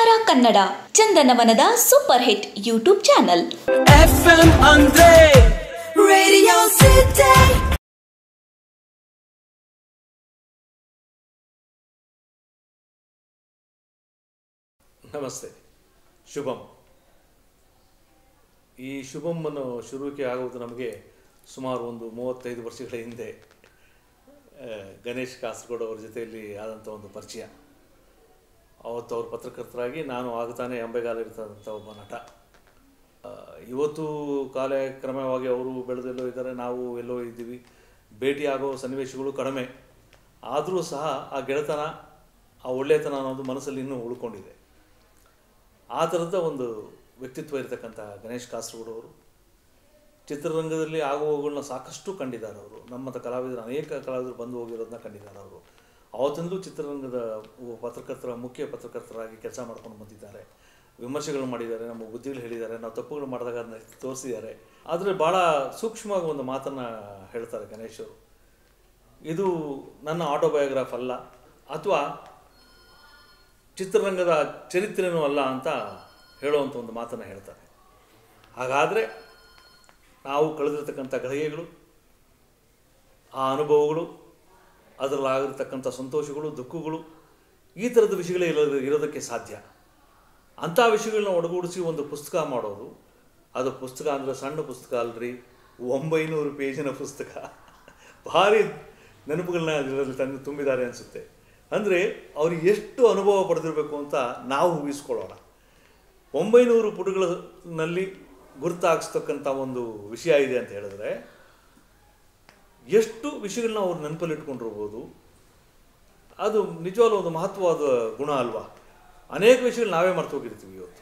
ತಾರಾ ಕನ್ನಡ ಚಂದನವನದ super hit YouTube channel ನಮಸ್ತೆ ಶುಭಂ ಈ ಶುಭಮನ್ನು ಶುರುವಿಕೆ ಆಗುವುದು ನಮಗೆ ಸುಮಾರು ಒಂದು ಮೂವತ್ತೈದು ವರ್ಷಗಳ ಹಿಂದೆ ಗಣೇಶ್ ಕಾಸರಗೋಡು ಅವರ ಜೊತೆಯಲ್ಲಿ ಆದಂಥ ಒಂದು ಪರಿಚಯ ಅವತ್ತು ಅವ್ರ ಪತ್ರಕರ್ತರಾಗಿ ನಾನು ಆಗ್ತಾನೆ ಎಂಬೆಗಾಲಿರ್ತಕ್ಕಂಥ ಒಬ್ಬ ನಟ ಇವತ್ತು ಕಾಲಕ್ರಮವಾಗಿ ಅವರು ಬೆಳೆದೆಲ್ಲೋ ಇದ್ದಾರೆ ನಾವು ಎಲ್ಲೋ ಇದ್ದೀವಿ ಭೇಟಿಯಾಗೋ ಸನ್ನಿವೇಶಗಳು ಕಡಿಮೆ ಆದರೂ ಸಹ ಆ ಗೆಳೆತನ ಆ ಒಳ್ಳೆಯತನ ಅನ್ನೋದು ಮನಸ್ಸಲ್ಲಿ ಇನ್ನೂ ಉಳ್ಕೊಂಡಿದೆ ಆ ಥರದ ಒಂದು ವ್ಯಕ್ತಿತ್ವ ಇರತಕ್ಕಂಥ ಗಣೇಶ್ ಕಾಸರಗೋಡು ಅವರು ಚಿತ್ರರಂಗದಲ್ಲಿ ಆಗುವಗಳನ್ನ ಸಾಕಷ್ಟು ಕಂಡಿದ್ದಾರೆ ಅವರು ನಮ್ಮ ಕಲಾವಿದರು ಅನೇಕ ಕಲಾವಿದರು ಬಂದು ಹೋಗಿರೋದನ್ನ ಕಂಡಿದ್ದಾರೆ ಅವರು ಆವತ್ತಿಂದಲೂ ಚಿತ್ರರಂಗದ ಪತ್ರಕರ್ತರ ಮುಖ್ಯ ಪತ್ರಕರ್ತರಾಗಿ ಕೆಲಸ ಮಾಡ್ಕೊಂಡು ಬಂದಿದ್ದಾರೆ ವಿಮರ್ಶೆಗಳು ಮಾಡಿದ್ದಾರೆ ನಮ್ಮ ಬುದ್ಧಿಗಳು ಹೇಳಿದ್ದಾರೆ ನಾವು ತಪ್ಪುಗಳು ಮಾಡಿದಾಗ ಅದನ್ನ ತೋರಿಸಿದ್ದಾರೆ ಆದರೆ ಭಾಳ ಸೂಕ್ಷ್ಮವಾಗಿ ಒಂದು ಮಾತನ್ನು ಹೇಳ್ತಾರೆ ಗಣೇಶ್ ಇದು ನನ್ನ ಆಟೋಬಯೋಗ್ರಾಫ್ ಅಲ್ಲ ಅಥವಾ ಚಿತ್ರರಂಗದ ಚರಿತ್ರೆನೂ ಅಲ್ಲ ಅಂತ ಹೇಳುವಂಥ ಒಂದು ಮಾತನ್ನು ಹೇಳ್ತಾರೆ ಹಾಗಾದರೆ ನಾವು ಕಳೆದಿರ್ತಕ್ಕಂಥ ಗ್ರಹಿಗಳು ಆ ಅನುಭವಗಳು ಅದರಲ್ಲಾಗಿರ್ತಕ್ಕಂಥ ಸಂತೋಷಗಳು ದುಃಖಗಳು ಈ ಥರದ ವಿಷಯಗಳೇ ಇಲ್ಲ ಇರೋದಕ್ಕೆ ಸಾಧ್ಯ ಅಂಥ ವಿಷಯಗಳನ್ನ ಒಡಗೂಡಿಸಿ ಒಂದು ಪುಸ್ತಕ ಮಾಡೋದು ಅದು ಪುಸ್ತಕ ಅಂದರೆ ಸಣ್ಣ ಪುಸ್ತಕ ಅಲ್ಲರಿ ಒಂಬೈನೂರು ಪೇಜಿನ ಪುಸ್ತಕ ಭಾರಿ ನೆನಪುಗಳನ್ನ ಇದರಲ್ಲಿ ತಂದು ತುಂಬಿದ್ದಾರೆ ಅನಿಸುತ್ತೆ ಅಂದರೆ ಅವರು ಎಷ್ಟು ಅನುಭವ ಪಡೆದಿರಬೇಕು ಅಂತ ನಾವು ಊಹಿಸ್ಕೊಳ್ಳೋಣ ಒಂಬೈನೂರು ಪುಟಗಳಲ್ಲಿ ಗುರುತಾಗಿಸ್ತಕ್ಕಂಥ ಒಂದು ವಿಷಯ ಇದೆ ಅಂತ ಹೇಳಿದ್ರೆ ಎಷ್ಟು ವಿಷಯಗಳನ್ನ ಅವ್ರು ನೆನಪಲ್ಲಿ ಅದು ನಿಜವಾಗ್ಲೂ ಒಂದು ಮಹತ್ವವಾದ ಗುಣ ಅಲ್ವಾ ಅನೇಕ ವಿಷಯಗಳು ನಾವೇ ಮರ್ತು ಹೋಗಿರ್ತೀವಿ ಇವತ್ತು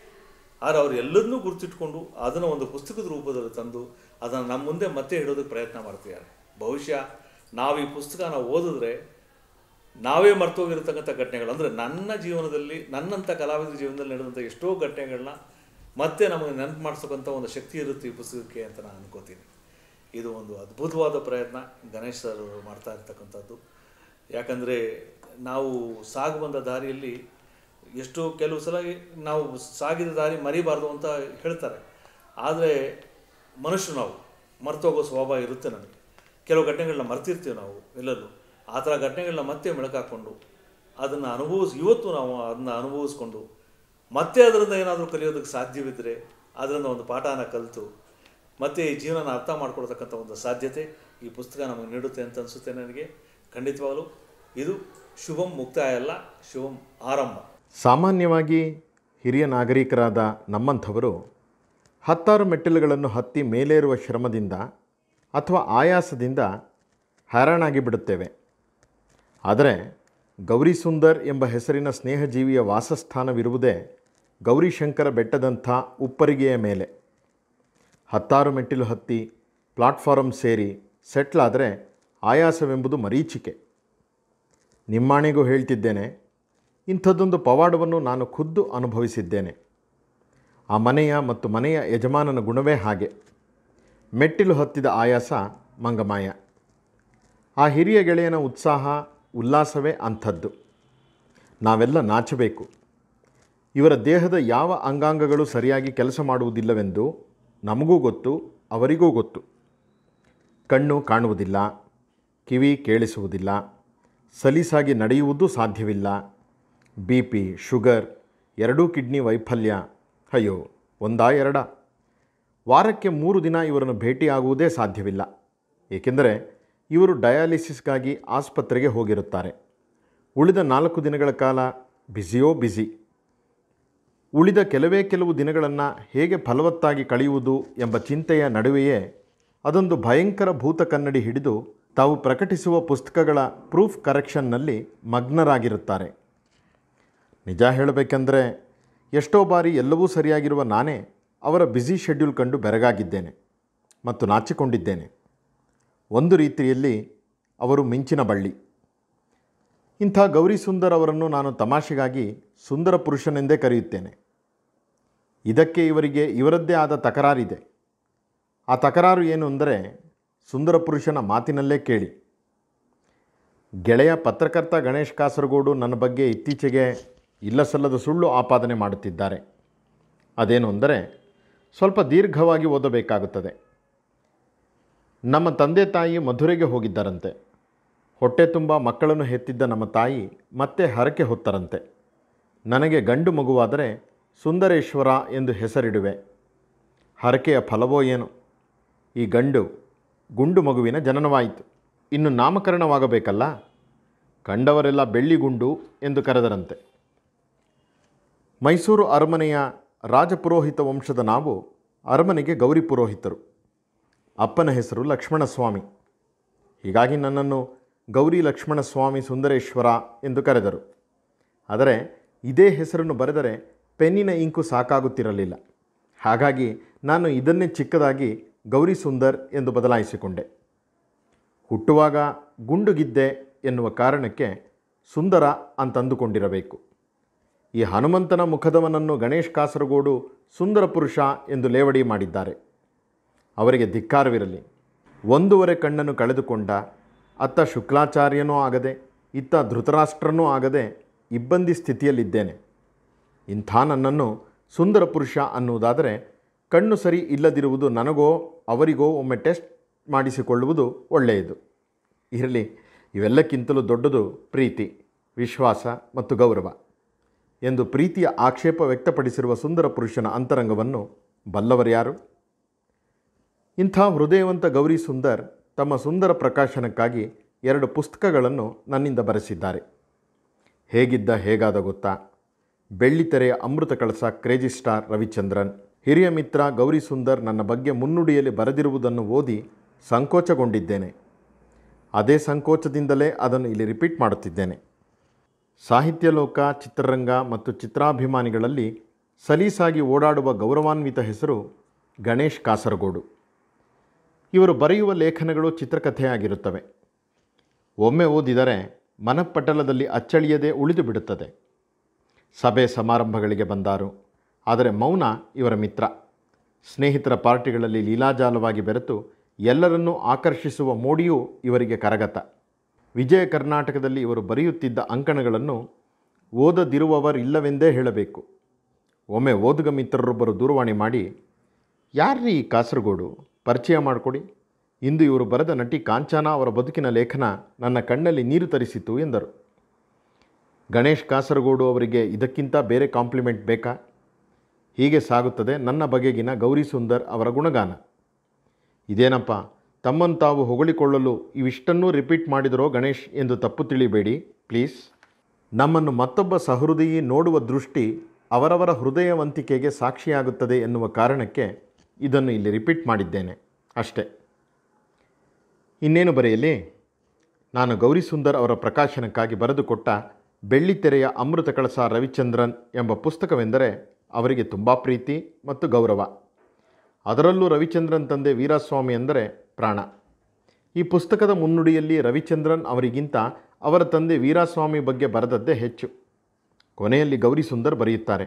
ಆದರೆ ಅವ್ರು ಎಲ್ಲದನ್ನೂ ಗುರುತಿಟ್ಕೊಂಡು ಅದನ್ನು ಒಂದು ಪುಸ್ತಕದ ರೂಪದಲ್ಲಿ ತಂದು ಅದನ್ನು ನಮ್ಮ ಮುಂದೆ ಮತ್ತೆ ಹಿಡೋದಕ್ಕೆ ಪ್ರಯತ್ನ ಮಾಡ್ತಿದ್ದಾರೆ ಬಹುಶಃ ನಾವು ಈ ಪುಸ್ತಕನ ಓದಿದ್ರೆ ನಾವೇ ಹೋಗಿರ್ತಕ್ಕಂಥ ಘಟನೆಗಳು ಅಂದರೆ ನನ್ನ ಜೀವನದಲ್ಲಿ ನನ್ನಂಥ ಕಲಾವಿದರ ಜೀವನದಲ್ಲಿ ನಡೆದಂಥ ಎಷ್ಟೋ ಘಟನೆಗಳನ್ನ ಮತ್ತೆ ನಮಗೆ ನೆನಪು ಮಾಡಿಸ್ತಕ್ಕಂಥ ಒಂದು ಶಕ್ತಿ ಇರುತ್ತೆ ಈ ಪುಸ್ತಕಕ್ಕೆ ಅಂತ ನಾನು ಅನ್ಕೋತೀನಿ ಇದು ಒಂದು ಅದ್ಭುತವಾದ ಪ್ರಯತ್ನ ಗಣೇಶ್ ಸರ್ ಮಾಡ್ತಾ ಇರ್ತಕ್ಕಂಥದ್ದು ಯಾಕಂದರೆ ನಾವು ಸಾಗು ಬಂದ ದಾರಿಯಲ್ಲಿ ಎಷ್ಟು ಕೆಲವು ಸಲ ನಾವು ಸಾಗಿದ ದಾರಿ ಮರಿಬಾರ್ದು ಅಂತ ಹೇಳ್ತಾರೆ ಆದರೆ ಮನುಷ್ಯರು ನಾವು ಮರ್ತೋಗೋ ಸ್ವಭಾವ ಇರುತ್ತೆ ನನಗೆ ಕೆಲವು ಘಟನೆಗಳನ್ನ ಮರ್ತಿರ್ತೀವಿ ನಾವು ಎಲ್ಲರೂ ಆ ಥರ ಘಟನೆಗಳನ್ನ ಮತ್ತೆ ಮೆಳಕಾಕ್ಕೊಂಡು ಅದನ್ನು ಅನುಭವಿಸ್ ಇವತ್ತು ನಾವು ಅದನ್ನು ಅನುಭವಿಸ್ಕೊಂಡು ಮತ್ತೆ ಅದರಿಂದ ಏನಾದರೂ ಕಲಿಯೋದಕ್ಕೆ ಸಾಧ್ಯವಿದ್ದರೆ ಅದರಿಂದ ಒಂದು ಪಾಠನ ಕಲಿತು ಮತ್ತು ಈ ಜೀವನ ಅರ್ಥ ಮಾಡ್ಕೊಳ್ತಕ್ಕಂಥ ಒಂದು ಸಾಧ್ಯತೆ ಈ ಪುಸ್ತಕ ನಮಗೆ ನೀಡುತ್ತೆ ಅಂತ ಅನಿಸುತ್ತೆ ನನಗೆ ಖಂಡಿತವಾಗಲೂ ಇದು ಶುಭಂ ಮುಕ್ತಾಯ ಅಲ್ಲ ಶುಭಂ ಆರಂಭ ಸಾಮಾನ್ಯವಾಗಿ ಹಿರಿಯ ನಾಗರಿಕರಾದ ನಮ್ಮಂಥವರು ಹತ್ತಾರು ಮೆಟ್ಟಿಲುಗಳನ್ನು ಹತ್ತಿ ಮೇಲೇರುವ ಶ್ರಮದಿಂದ ಅಥವಾ ಆಯಾಸದಿಂದ ಹೈರಾಣಾಗಿ ಬಿಡುತ್ತೇವೆ ಆದರೆ ಗೌರಿ ಸುಂದರ್ ಎಂಬ ಹೆಸರಿನ ಸ್ನೇಹಜೀವಿಯ ವಾಸಸ್ಥಾನವಿರುವುದೇ ಗೌರಿಶಂಕರ ಬೆಟ್ಟದಂಥ ಉಪ್ಪರಿಗೆಯ ಮೇಲೆ ಹತ್ತಾರು ಮೆಟ್ಟಿಲು ಹತ್ತಿ ಪ್ಲಾಟ್ಫಾರಮ್ ಸೇರಿ ಸೆಟ್ಲಾದರೆ ಆಯಾಸವೆಂಬುದು ಮರೀಚಿಕೆ ನಿಮ್ಮಾಣಿಗೂ ಹೇಳ್ತಿದ್ದೇನೆ ಇಂಥದ್ದೊಂದು ಪವಾಡವನ್ನು ನಾನು ಖುದ್ದು ಅನುಭವಿಸಿದ್ದೇನೆ ಆ ಮನೆಯ ಮತ್ತು ಮನೆಯ ಯಜಮಾನನ ಗುಣವೇ ಹಾಗೆ ಮೆಟ್ಟಿಲು ಹತ್ತಿದ ಆಯಾಸ ಮಂಗಮಾಯ ಆ ಹಿರಿಯ ಗೆಳೆಯನ ಉತ್ಸಾಹ ಉಲ್ಲಾಸವೇ ಅಂಥದ್ದು ನಾವೆಲ್ಲ ನಾಚಬೇಕು ಇವರ ದೇಹದ ಯಾವ ಅಂಗಾಂಗಗಳು ಸರಿಯಾಗಿ ಕೆಲಸ ಮಾಡುವುದಿಲ್ಲವೆಂದು ನಮಗೂ ಗೊತ್ತು ಅವರಿಗೂ ಗೊತ್ತು ಕಣ್ಣು ಕಾಣುವುದಿಲ್ಲ ಕಿವಿ ಕೇಳಿಸುವುದಿಲ್ಲ ಸಲೀಸಾಗಿ ನಡೆಯುವುದು ಸಾಧ್ಯವಿಲ್ಲ ಬಿ ಪಿ ಶುಗರ್ ಎರಡೂ ಕಿಡ್ನಿ ವೈಫಲ್ಯ ಅಯ್ಯೋ ಒಂದಾ ಎರಡ ವಾರಕ್ಕೆ ಮೂರು ದಿನ ಇವರನ್ನು ಭೇಟಿಯಾಗುವುದೇ ಸಾಧ್ಯವಿಲ್ಲ ಏಕೆಂದರೆ ಇವರು ಡಯಾಲಿಸಿಸ್ಗಾಗಿ ಆಸ್ಪತ್ರೆಗೆ ಹೋಗಿರುತ್ತಾರೆ ಉಳಿದ ನಾಲ್ಕು ದಿನಗಳ ಕಾಲ ಬ್ಯುಸಿಯೋ ಬ್ಯುಸಿ ಉಳಿದ ಕೆಲವೇ ಕೆಲವು ದಿನಗಳನ್ನು ಹೇಗೆ ಫಲವತ್ತಾಗಿ ಕಳೆಯುವುದು ಎಂಬ ಚಿಂತೆಯ ನಡುವೆಯೇ ಅದೊಂದು ಭಯಂಕರ ಭೂತ ಕನ್ನಡಿ ಹಿಡಿದು ತಾವು ಪ್ರಕಟಿಸುವ ಪುಸ್ತಕಗಳ ಪ್ರೂಫ್ ಕರೆಕ್ಷನ್ನಲ್ಲಿ ಮಗ್ನರಾಗಿರುತ್ತಾರೆ ನಿಜ ಹೇಳಬೇಕೆಂದರೆ ಎಷ್ಟೋ ಬಾರಿ ಎಲ್ಲವೂ ಸರಿಯಾಗಿರುವ ನಾನೇ ಅವರ ಬ್ಯುಸಿ ಶೆಡ್ಯೂಲ್ ಕಂಡು ಬೆರಗಾಗಿದ್ದೇನೆ ಮತ್ತು ನಾಚಿಕೊಂಡಿದ್ದೇನೆ ಒಂದು ರೀತಿಯಲ್ಲಿ ಅವರು ಮಿಂಚಿನ ಬಳ್ಳಿ ಇಂಥ ಗೌರಿ ಸುಂದರ್ ಅವರನ್ನು ನಾನು ತಮಾಷೆಗಾಗಿ ಸುಂದರ ಪುರುಷನೆಂದೇ ಕರೆಯುತ್ತೇನೆ ಇದಕ್ಕೆ ಇವರಿಗೆ ಇವರದ್ದೇ ಆದ ತಕರಾರಿದೆ ಆ ತಕರಾರು ಏನು ಅಂದರೆ ಸುಂದರ ಪುರುಷನ ಮಾತಿನಲ್ಲೇ ಕೇಳಿ ಗೆಳೆಯ ಪತ್ರಕರ್ತ ಗಣೇಶ್ ಕಾಸರಗೋಡು ನನ್ನ ಬಗ್ಗೆ ಇತ್ತೀಚೆಗೆ ಇಲ್ಲಸಲ್ಲದ ಸುಳ್ಳು ಆಪಾದನೆ ಮಾಡುತ್ತಿದ್ದಾರೆ ಅದೇನು ಅಂದರೆ ಸ್ವಲ್ಪ ದೀರ್ಘವಾಗಿ ಓದಬೇಕಾಗುತ್ತದೆ ನಮ್ಮ ತಂದೆ ತಾಯಿ ಮಧುರೆಗೆ ಹೋಗಿದ್ದಾರಂತೆ ಹೊಟ್ಟೆ ತುಂಬ ಮಕ್ಕಳನ್ನು ಹೆತ್ತಿದ್ದ ನಮ್ಮ ತಾಯಿ ಮತ್ತೆ ಹರಕೆ ಹೊತ್ತರಂತೆ ನನಗೆ ಗಂಡು ಮಗುವಾದರೆ ಸುಂದರೇಶ್ವರ ಎಂದು ಹೆಸರಿಡುವೆ ಹರಕೆಯ ಫಲವೋ ಏನು ಈ ಗಂಡು ಗುಂಡು ಮಗುವಿನ ಜನನವಾಯಿತು ಇನ್ನು ನಾಮಕರಣವಾಗಬೇಕಲ್ಲ ಕಂಡವರೆಲ್ಲ ಬೆಳ್ಳಿಗುಂಡು ಎಂದು ಕರೆದರಂತೆ ಮೈಸೂರು ಅರಮನೆಯ ರಾಜಪುರೋಹಿತ ವಂಶದ ನಾವು ಅರಮನೆಗೆ ಗೌರಿ ಪುರೋಹಿತರು ಅಪ್ಪನ ಹೆಸರು ಲಕ್ಷ್ಮಣಸ್ವಾಮಿ ಹೀಗಾಗಿ ನನ್ನನ್ನು ಗೌರಿ ಲಕ್ಷ್ಮಣ ಸ್ವಾಮಿ ಸುಂದರೇಶ್ವರ ಎಂದು ಕರೆದರು ಆದರೆ ಇದೇ ಹೆಸರನ್ನು ಬರೆದರೆ ಪೆನ್ನಿನ ಇಂಕು ಸಾಕಾಗುತ್ತಿರಲಿಲ್ಲ ಹಾಗಾಗಿ ನಾನು ಇದನ್ನೇ ಚಿಕ್ಕದಾಗಿ ಗೌರಿ ಸುಂದರ್ ಎಂದು ಬದಲಾಯಿಸಿಕೊಂಡೆ ಹುಟ್ಟುವಾಗ ಗುಂಡುಗಿದ್ದೆ ಎನ್ನುವ ಕಾರಣಕ್ಕೆ ಸುಂದರ ಅಂತಂದುಕೊಂಡಿರಬೇಕು ಈ ಹನುಮಂತನ ಮುಖದವನನ್ನು ಗಣೇಶ್ ಕಾಸರಗೋಡು ಸುಂದರ ಪುರುಷ ಎಂದು ಲೇವಡಿ ಮಾಡಿದ್ದಾರೆ ಅವರಿಗೆ ಧಿಕ್ಕಾರವಿರಲಿ ಒಂದೂವರೆ ಕಣ್ಣನ್ನು ಕಳೆದುಕೊಂಡ ಅತ್ತ ಶುಕ್ಲಾಚಾರ್ಯನೂ ಆಗದೆ ಇತ್ತ ಧೃತರಾಷ್ಟ್ರನೂ ಆಗದೆ ಇಬ್ಬಂದಿ ಸ್ಥಿತಿಯಲ್ಲಿದ್ದೇನೆ ಇಂಥ ನನ್ನನ್ನು ಸುಂದರ ಪುರುಷ ಅನ್ನುವುದಾದರೆ ಕಣ್ಣು ಸರಿ ಇಲ್ಲದಿರುವುದು ನನಗೋ ಅವರಿಗೋ ಒಮ್ಮೆ ಟೆಸ್ಟ್ ಮಾಡಿಸಿಕೊಳ್ಳುವುದು ಒಳ್ಳೆಯದು ಇರಲಿ ಇವೆಲ್ಲಕ್ಕಿಂತಲೂ ದೊಡ್ಡದು ಪ್ರೀತಿ ವಿಶ್ವಾಸ ಮತ್ತು ಗೌರವ ಎಂದು ಪ್ರೀತಿಯ ಆಕ್ಷೇಪ ವ್ಯಕ್ತಪಡಿಸಿರುವ ಸುಂದರ ಪುರುಷನ ಅಂತರಂಗವನ್ನು ಬಲ್ಲವರ್ಯಾರು ಇಂಥ ಹೃದಯವಂತ ಗೌರಿ ಸುಂದರ್ ತಮ್ಮ ಸುಂದರ ಪ್ರಕಾಶನಕ್ಕಾಗಿ ಎರಡು ಪುಸ್ತಕಗಳನ್ನು ನನ್ನಿಂದ ಬರೆಸಿದ್ದಾರೆ ಹೇಗಿದ್ದ ಹೇಗಾದ ಗೊತ್ತಾ ಬೆಳ್ಳಿತೆರೆಯ ಅಮೃತ ಕಳಸ ಕ್ರೇಜಿ ಸ್ಟಾರ್ ರವಿಚಂದ್ರನ್ ಹಿರಿಯ ಮಿತ್ರ ಗೌರಿ ಸುಂದರ್ ನನ್ನ ಬಗ್ಗೆ ಮುನ್ನುಡಿಯಲ್ಲಿ ಬರೆದಿರುವುದನ್ನು ಓದಿ ಸಂಕೋಚಗೊಂಡಿದ್ದೇನೆ ಅದೇ ಸಂಕೋಚದಿಂದಲೇ ಅದನ್ನು ಇಲ್ಲಿ ರಿಪೀಟ್ ಮಾಡುತ್ತಿದ್ದೇನೆ ಸಾಹಿತ್ಯ ಲೋಕ ಚಿತ್ರರಂಗ ಮತ್ತು ಚಿತ್ರಾಭಿಮಾನಿಗಳಲ್ಲಿ ಸಲೀಸಾಗಿ ಓಡಾಡುವ ಗೌರವಾನ್ವಿತ ಹೆಸರು ಗಣೇಶ್ ಕಾಸರಗೋಡು ಇವರು ಬರೆಯುವ ಲೇಖನಗಳು ಚಿತ್ರಕಥೆಯಾಗಿರುತ್ತವೆ ಒಮ್ಮೆ ಓದಿದರೆ ಮನಪಟಲದಲ್ಲಿ ಅಚ್ಚಳಿಯದೆ ಉಳಿದು ಬಿಡುತ್ತದೆ ಸಭೆ ಸಮಾರಂಭಗಳಿಗೆ ಬಂದಾರು ಆದರೆ ಮೌನ ಇವರ ಮಿತ್ರ ಸ್ನೇಹಿತರ ಪಾರ್ಟಿಗಳಲ್ಲಿ ಲೀಲಾಜಾಲವಾಗಿ ಬೆರೆತು ಎಲ್ಲರನ್ನೂ ಆಕರ್ಷಿಸುವ ಮೋಡಿಯೂ ಇವರಿಗೆ ಕರಗತ ವಿಜಯ ಕರ್ನಾಟಕದಲ್ಲಿ ಇವರು ಬರೆಯುತ್ತಿದ್ದ ಅಂಕಣಗಳನ್ನು ಓದದಿರುವವರಿಲ್ಲವೆಂದೇ ಹೇಳಬೇಕು ಒಮ್ಮೆ ಓದುಗ ಮಿತ್ರರೊಬ್ಬರು ದೂರವಾಣಿ ಮಾಡಿ ಯಾರ್ರೀ ಕಾಸರಗೋಡು ಪರಿಚಯ ಮಾಡಿಕೊಡಿ ಇಂದು ಇವರು ಬರೆದ ನಟಿ ಕಾಂಚನ ಅವರ ಬದುಕಿನ ಲೇಖನ ನನ್ನ ಕಣ್ಣಲ್ಲಿ ನೀರು ತರಿಸಿತು ಎಂದರು ಗಣೇಶ್ ಕಾಸರಗೋಡು ಅವರಿಗೆ ಇದಕ್ಕಿಂತ ಬೇರೆ ಕಾಂಪ್ಲಿಮೆಂಟ್ ಬೇಕಾ ಹೀಗೆ ಸಾಗುತ್ತದೆ ನನ್ನ ಬಗೆಗಿನ ಗೌರಿ ಸುಂದರ್ ಅವರ ಗುಣಗಾನ ಇದೇನಪ್ಪ ತಮ್ಮನ್ನು ತಾವು ಹೊಗಳಿಕೊಳ್ಳಲು ಇವಿಷ್ಟನ್ನೂ ರಿಪೀಟ್ ಮಾಡಿದರೋ ಗಣೇಶ್ ಎಂದು ತಪ್ಪು ತಿಳಿಬೇಡಿ ಪ್ಲೀಸ್ ನಮ್ಮನ್ನು ಮತ್ತೊಬ್ಬ ಸಹೃದಯಿ ನೋಡುವ ದೃಷ್ಟಿ ಅವರವರ ಹೃದಯವಂತಿಕೆಗೆ ಸಾಕ್ಷಿಯಾಗುತ್ತದೆ ಎನ್ನುವ ಕಾರಣಕ್ಕೆ ಇದನ್ನು ಇಲ್ಲಿ ರಿಪೀಟ್ ಮಾಡಿದ್ದೇನೆ ಅಷ್ಟೆ ಇನ್ನೇನು ಬರೆಯಲಿ ನಾನು ಗೌರಿ ಸುಂದರ್ ಅವರ ಪ್ರಕಾಶನಕ್ಕಾಗಿ ಬರೆದುಕೊಟ್ಟ ಬೆಳ್ಳಿತೆರೆಯ ಅಮೃತ ಕಳಸ ರವಿಚಂದ್ರನ್ ಎಂಬ ಪುಸ್ತಕವೆಂದರೆ ಅವರಿಗೆ ತುಂಬ ಪ್ರೀತಿ ಮತ್ತು ಗೌರವ ಅದರಲ್ಲೂ ರವಿಚಂದ್ರನ್ ತಂದೆ ವೀರಸ್ವಾಮಿ ಅಂದರೆ ಪ್ರಾಣ ಈ ಪುಸ್ತಕದ ಮುನ್ನುಡಿಯಲ್ಲಿ ರವಿಚಂದ್ರನ್ ಅವರಿಗಿಂತ ಅವರ ತಂದೆ ವೀರಸ್ವಾಮಿ ಬಗ್ಗೆ ಬರೆದದ್ದೇ ಹೆಚ್ಚು ಕೊನೆಯಲ್ಲಿ ಗೌರಿ ಸುಂದರ್ ಬರೆಯುತ್ತಾರೆ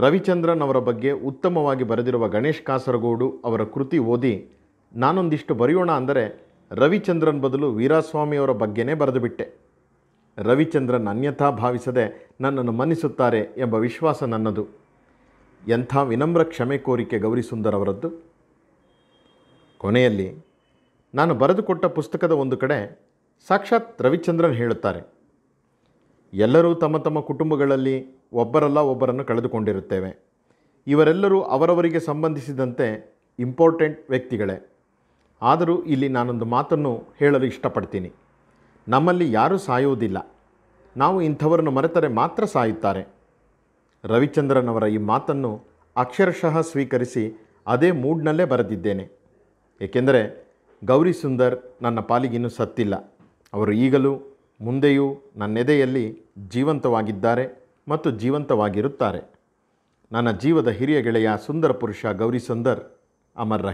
ರವಿಚಂದ್ರನ್ ಅವರ ಬಗ್ಗೆ ಉತ್ತಮವಾಗಿ ಬರೆದಿರುವ ಗಣೇಶ್ ಕಾಸರಗೋಡು ಅವರ ಕೃತಿ ಓದಿ ನಾನೊಂದಿಷ್ಟು ಬರೆಯೋಣ ಅಂದರೆ ರವಿಚಂದ್ರನ್ ಬದಲು ವೀರಾಸ್ವಾಮಿಯವರ ಬಗ್ಗೆನೇ ಬರೆದುಬಿಟ್ಟೆ ರವಿಚಂದ್ರನ್ ಅನ್ಯಥಾ ಭಾವಿಸದೆ ನನ್ನನ್ನು ಮನ್ನಿಸುತ್ತಾರೆ ಎಂಬ ವಿಶ್ವಾಸ ನನ್ನದು ಎಂಥ ವಿನಮ್ರ ಕ್ಷಮೆ ಕೋರಿಕೆ ಗೌರಿ ಸುಂದರ್ ಅವರದ್ದು ಕೊನೆಯಲ್ಲಿ ನಾನು ಬರೆದುಕೊಟ್ಟ ಪುಸ್ತಕದ ಒಂದು ಕಡೆ ಸಾಕ್ಷಾತ್ ರವಿಚಂದ್ರನ್ ಹೇಳುತ್ತಾರೆ ಎಲ್ಲರೂ ತಮ್ಮ ತಮ್ಮ ಕುಟುಂಬಗಳಲ್ಲಿ ಒಬ್ಬರಲ್ಲ ಒಬ್ಬರನ್ನು ಕಳೆದುಕೊಂಡಿರುತ್ತೇವೆ ಇವರೆಲ್ಲರೂ ಅವರವರಿಗೆ ಸಂಬಂಧಿಸಿದಂತೆ ಇಂಪಾರ್ಟೆಂಟ್ ವ್ಯಕ್ತಿಗಳೇ ಆದರೂ ಇಲ್ಲಿ ನಾನೊಂದು ಮಾತನ್ನು ಹೇಳಲು ಇಷ್ಟಪಡ್ತೀನಿ ನಮ್ಮಲ್ಲಿ ಯಾರೂ ಸಾಯುವುದಿಲ್ಲ ನಾವು ಇಂಥವರನ್ನು ಮರೆತರೆ ಮಾತ್ರ ಸಾಯುತ್ತಾರೆ ರವಿಚಂದ್ರನ್ ಅವರ ಈ ಮಾತನ್ನು ಅಕ್ಷರಶಃ ಸ್ವೀಕರಿಸಿ ಅದೇ ಮೂಡ್ನಲ್ಲೇ ಬರೆದಿದ್ದೇನೆ ಏಕೆಂದರೆ ಗೌರಿ ಸುಂದರ್ ನನ್ನ ಪಾಲಿಗಿನ್ನೂ ಸತ್ತಿಲ್ಲ ಅವರು ಈಗಲೂ ಮುಂದೆಯೂ ನನ್ನೆದೆಯಲ್ಲಿ ಜೀವಂತವಾಗಿದ್ದಾರೆ ಮತ್ತು ಜೀವಂತವಾಗಿರುತ್ತಾರೆ ನನ್ನ ಜೀವದ ಹಿರಿಯ ಗೆಳೆಯ ಸುಂದರ ಪುರುಷ ಗೌರಿ ಸುಂದರ್ ಅಮರ್